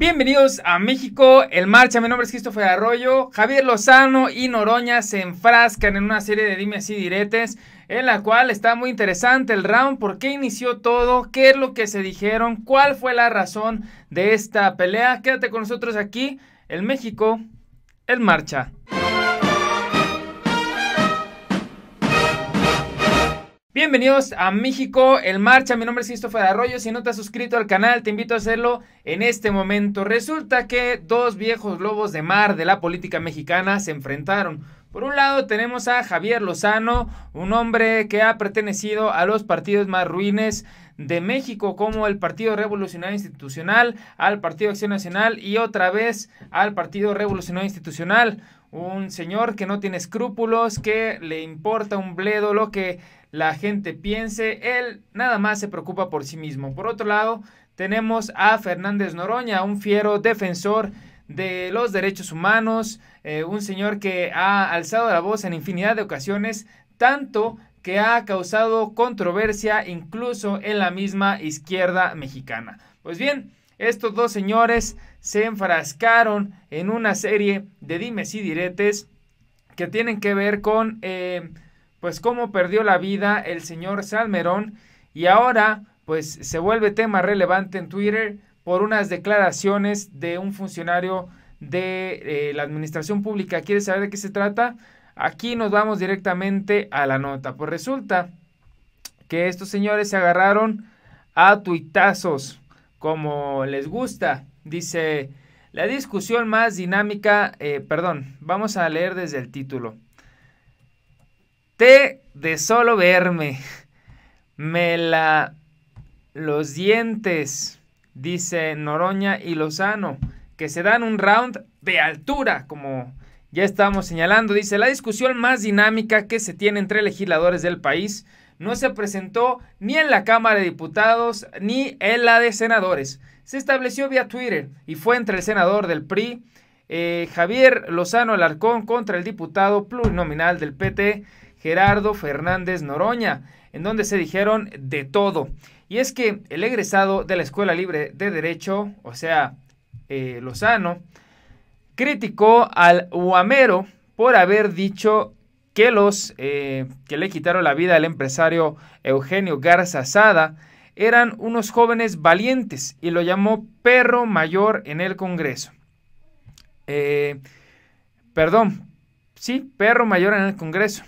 Bienvenidos a México, el marcha. Mi nombre es Christopher Arroyo. Javier Lozano y Noroña se enfrascan en una serie de dimes y diretes, en la cual está muy interesante el round. ¿Por qué inició todo? ¿Qué es lo que se dijeron? ¿Cuál fue la razón de esta pelea? Quédate con nosotros aquí, el México, el marcha. Bienvenidos a México en Marcha, mi nombre es Christopher Arroyo, si no te has suscrito al canal te invito a hacerlo en este momento. Resulta que dos viejos lobos de mar de la política mexicana se enfrentaron. Por un lado tenemos a Javier Lozano, un hombre que ha pertenecido a los partidos más ruines de México, como el Partido Revolucionario Institucional, al Partido Acción Nacional y otra vez al Partido Revolucionario Institucional. Un señor que no tiene escrúpulos, que le importa un bledo lo que la gente piense, él nada más se preocupa por sí mismo. Por otro lado, tenemos a Fernández Noroña, un fiero defensor de los derechos humanos, eh, un señor que ha alzado la voz en infinidad de ocasiones, tanto que ha causado controversia incluso en la misma izquierda mexicana. Pues bien, estos dos señores se enfrascaron en una serie de dimes y diretes que tienen que ver con eh, pues cómo perdió la vida el señor Salmerón y ahora pues se vuelve tema relevante en Twitter por unas declaraciones de un funcionario de eh, la administración pública. ¿Quieres saber de qué se trata? Aquí nos vamos directamente a la nota. Pues resulta que estos señores se agarraron a tuitazos, como les gusta. Dice, la discusión más dinámica, eh, perdón, vamos a leer desde el título de solo verme. Me la... Los dientes, dice Noroña y Lozano, que se dan un round de altura, como ya estamos señalando. Dice, la discusión más dinámica que se tiene entre legisladores del país no se presentó ni en la Cámara de Diputados ni en la de Senadores. Se estableció vía Twitter y fue entre el senador del PRI, eh, Javier Lozano Alarcón, contra el diputado plurinominal del PT, Gerardo Fernández Noroña, en donde se dijeron de todo. Y es que el egresado de la Escuela Libre de Derecho, o sea, eh, Lozano, criticó al Huamero por haber dicho que los eh, que le quitaron la vida al empresario Eugenio Garza Sada eran unos jóvenes valientes y lo llamó perro mayor en el Congreso. Eh, perdón, sí, perro mayor en el Congreso.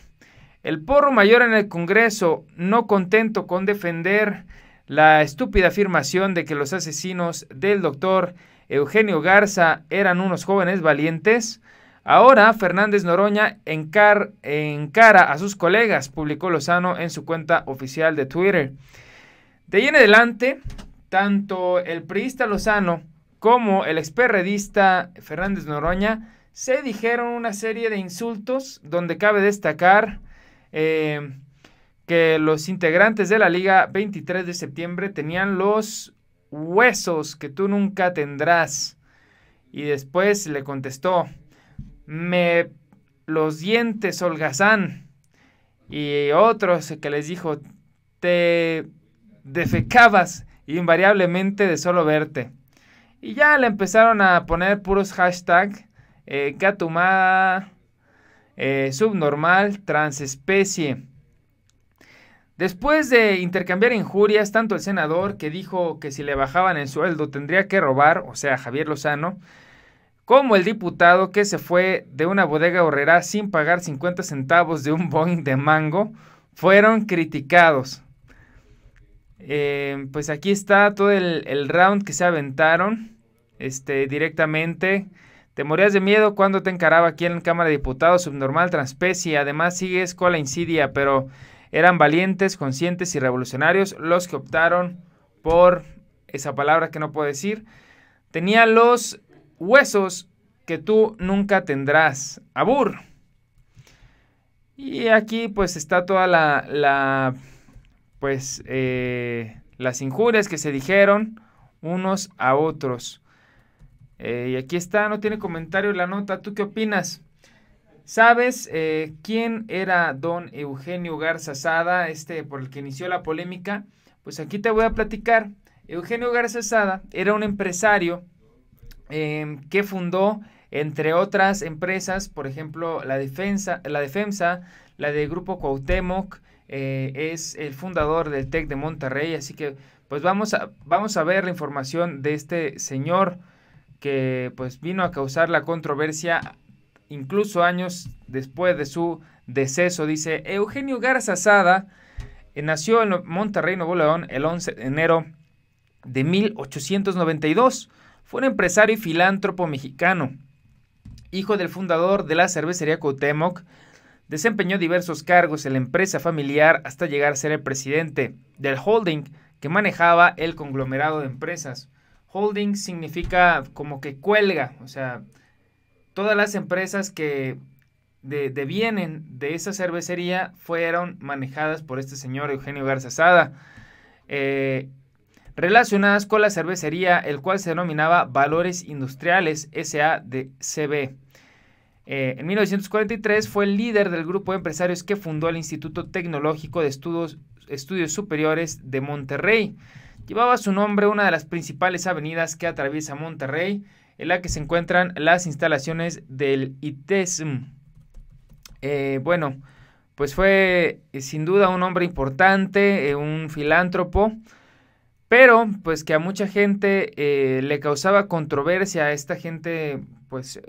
El porro mayor en el Congreso, no contento con defender la estúpida afirmación de que los asesinos del doctor Eugenio Garza eran unos jóvenes valientes, ahora Fernández Noroña encara a sus colegas, publicó Lozano en su cuenta oficial de Twitter. De ahí en adelante, tanto el priista Lozano como el experredista Fernández Noroña se dijeron una serie de insultos donde cabe destacar eh, que los integrantes de la Liga 23 de septiembre tenían los huesos que tú nunca tendrás. Y después le contestó, me los dientes holgazán. Y otros que les dijo, te defecabas invariablemente de solo verte. Y ya le empezaron a poner puros hashtags. Eh, eh, subnormal, transespecie. Después de intercambiar injurias, tanto el senador que dijo que si le bajaban el sueldo tendría que robar, o sea, Javier Lozano, como el diputado que se fue de una bodega horrera sin pagar 50 centavos de un Boeing de mango, fueron criticados. Eh, pues aquí está todo el, el, round que se aventaron este, directamente te morías de miedo cuando te encaraba aquí en Cámara de Diputados subnormal transpecie. Además sigues con la insidia, pero eran valientes, conscientes y revolucionarios los que optaron por esa palabra que no puedo decir. Tenía los huesos que tú nunca tendrás. Abur. Y aquí pues está toda la, pues eh, las injurias que se dijeron unos a otros. Eh, y aquí está, no tiene comentario la nota. ¿Tú qué opinas? ¿Sabes eh, quién era don Eugenio Garza Sada, este por el que inició la polémica? Pues aquí te voy a platicar. Eugenio Garza Sada era un empresario em, que fundó, entre otras empresas, por ejemplo, la Defensa, la, Defensa, la de Grupo Cuauhtémoc, eh, es el fundador del TEC de Monterrey. Así que, pues vamos a, vamos a ver la información de este señor que pues vino a causar la controversia incluso años después de su deceso. Dice Eugenio Garza Sada eh, nació en Monterrey, Nuevo León, el 11 de enero de 1892. Fue un empresario y filántropo mexicano, hijo del fundador de la cervecería cotemoc Desempeñó diversos cargos en la empresa familiar hasta llegar a ser el presidente del holding que manejaba el conglomerado de empresas. Holding significa como que cuelga, o sea, todas las empresas que devienen de de esa cervecería fueron manejadas por este señor Eugenio Garza eh, relacionadas con la cervecería, el cual se denominaba Valores Industriales SA de CB. Eh, en 1943 fue el líder del grupo de empresarios que fundó el Instituto Tecnológico de Estudios Superiores de Monterrey. Llevaba su nombre una de las principales avenidas que atraviesa Monterrey, en la que se encuentran las instalaciones del ITESM. Eh, bueno, pues fue eh, sin duda un hombre importante, eh, un filántropo, pero pues que a mucha gente le causaba controversia, a esta gente, pues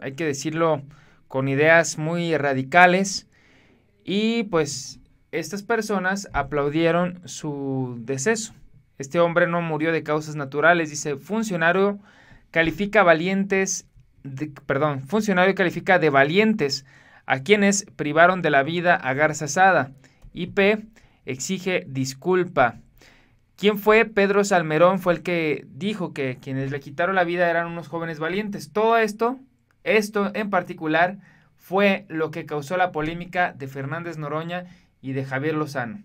hay que decirlo, con ideas muy radicales, y pues estas personas aplaudieron su deceso. Este hombre no murió de causas naturales. Dice, funcionario califica valientes, perdón, funcionario califica de valientes a quienes privaron de la vida a Garza Sada. P exige disculpa. ¿Quién fue? Pedro Salmerón fue el que dijo que quienes le quitaron la vida eran unos jóvenes valientes. Todo esto, esto en particular, fue lo que causó la polémica de Fernández Noroña y de Javier Lozano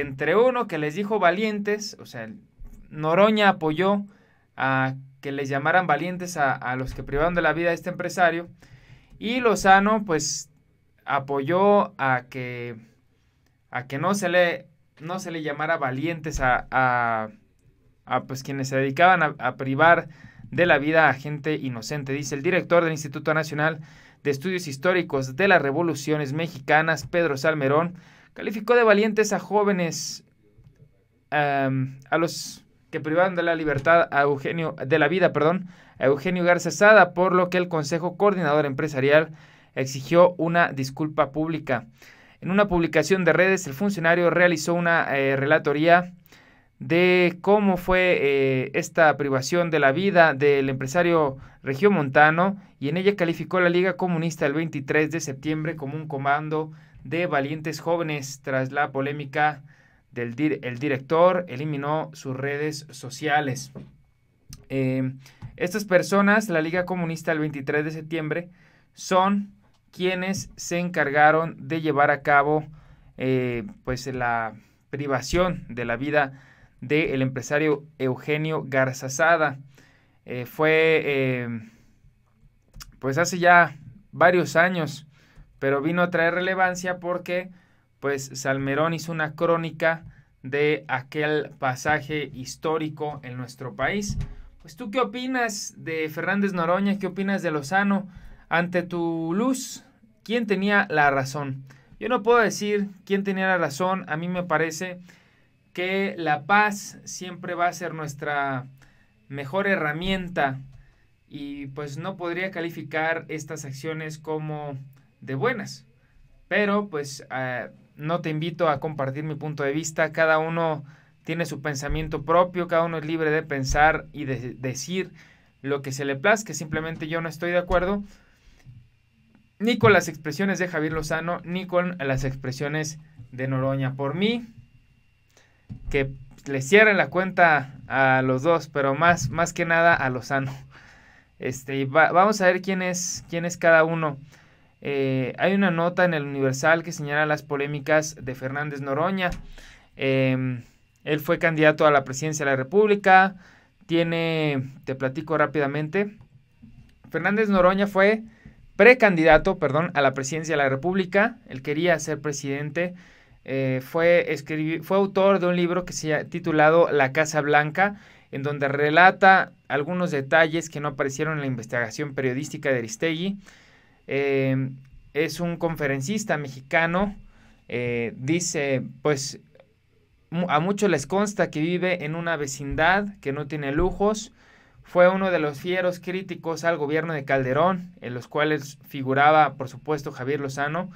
entre uno que les dijo valientes, o sea, Noroña apoyó a que les llamaran valientes a, los que privaron de la vida a este empresario, y Lozano pues apoyó a que, a que no, se le, no se le llamara valientes a, pues, quienes se dedicaban a privar de la vida a gente inocente, dice el director del Instituto Nacional de Estudios Históricos de las Revoluciones Mexicanas, Pedro Salmerón, Calificó de valientes a jóvenes, a los que privaron de la libertad a Eugenio, de la vida, perdón, a Eugenio Garza Sada, por lo que el Consejo Coordinador Empresarial exigió una disculpa pública. En una publicación de redes, el funcionario realizó una eh, relatoría de cómo fue eh, esta privación de la vida del empresario Montano y en ella calificó la Liga Comunista el 23 de septiembre como un comando de valientes jóvenes tras la polémica del el director eliminó sus redes sociales. Eh, estas personas, la Liga Comunista el 23 de septiembre, son quienes se encargaron de llevar a cabo eh, pues la privación de la vida el empresario Eugenio Garzazada. Eh, fue, eh, pues hace ya varios años, pero vino a traer relevancia porque, pues, Salmerón hizo una crónica de aquel pasaje histórico en nuestro país. Pues, ¿tú qué opinas de Fernández Noroña? ¿Qué opinas de Lozano? Ante tu luz, ¿quién tenía la razón? Yo no puedo decir quién tenía la razón, a mí me parece que la paz siempre va a ser nuestra mejor herramienta y pues no podría calificar estas acciones como de buenas. Pero pues ah, no te invito a compartir mi punto de vista, cada uno tiene su pensamiento propio, cada uno es libre de pensar y de decir lo que se le plazca, simplemente yo no estoy de acuerdo ni con las expresiones de Javier Lozano, ni con las expresiones de Noroña. Por mí, que le cierren la cuenta a los dos, pero más, más que nada a Lozano. Este, vamos a ver quién es, quién es cada uno. Eh, hay una nota en el Universal que señala las polémicas de Fernández Noroña. Em, él fue candidato a la presidencia de la República. Tiene, te platico rápidamente. Fernández Noroña fue precandidato, perdón, a la presidencia de la República. Él quería ser presidente. Eh, fue, fue autor de un libro que se ha titulado La Casa Blanca, en donde relata algunos detalles que no aparecieron en la investigación periodística de Aristegui. Eh, es un conferencista mexicano, eh, dice, pues a muchos les consta que vive en una vecindad que no tiene lujos. Fue uno de los fieros críticos al gobierno de Calderón, en los cuales figuraba, por supuesto, Javier Lozano,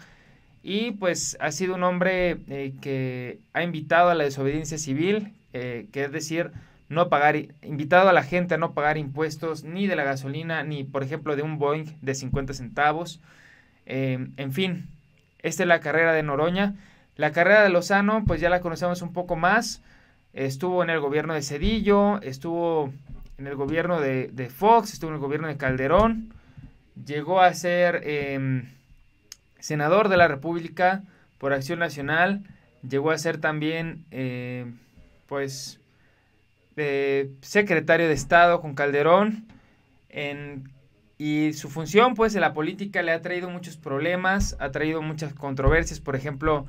y pues ha sido un hombre eh, que ha invitado a la desobediencia civil, eh, que es decir, no pagar, invitado a la gente a no pagar impuestos ni de la gasolina, ni por ejemplo de un Boeing de 50 centavos. Em, en fin, esta es la carrera de Noroña. La carrera de Lozano, pues ya la conocemos un poco más. Estuvo en el gobierno de Cedillo, estuvo en el gobierno de Fox, estuvo en el gobierno de Calderón. Llegó a ser em, senador de la República por Acción Nacional, llegó a ser también, eh, pues, secretario de Estado con Calderón, y su función, pues, en la política le ha traído muchos problemas, ha traído muchas controversias, por ejemplo,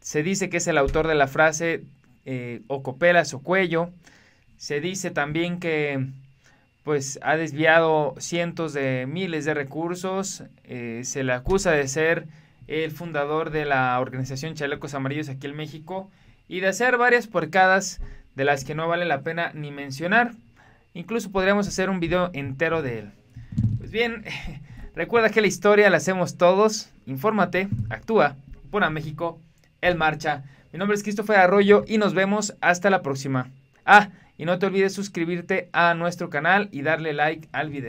se dice que es el autor de la frase eh, o copelas o cuello, se dice también que pues ha desviado cientos de miles de recursos, eh, se le acusa de ser el fundador de la organización Chalecos Amarillos aquí en México y de hacer varias porcadas de las que no vale la pena ni mencionar. Incluso podríamos hacer un video entero de él. Pues bien, recuerda que la historia la hacemos todos. Infórmate, actúa, por a México, él marcha. Mi nombre es Christopher Arroyo y nos vemos hasta la próxima. Ah, y no te olvides suscribirte a nuestro canal y darle like al video.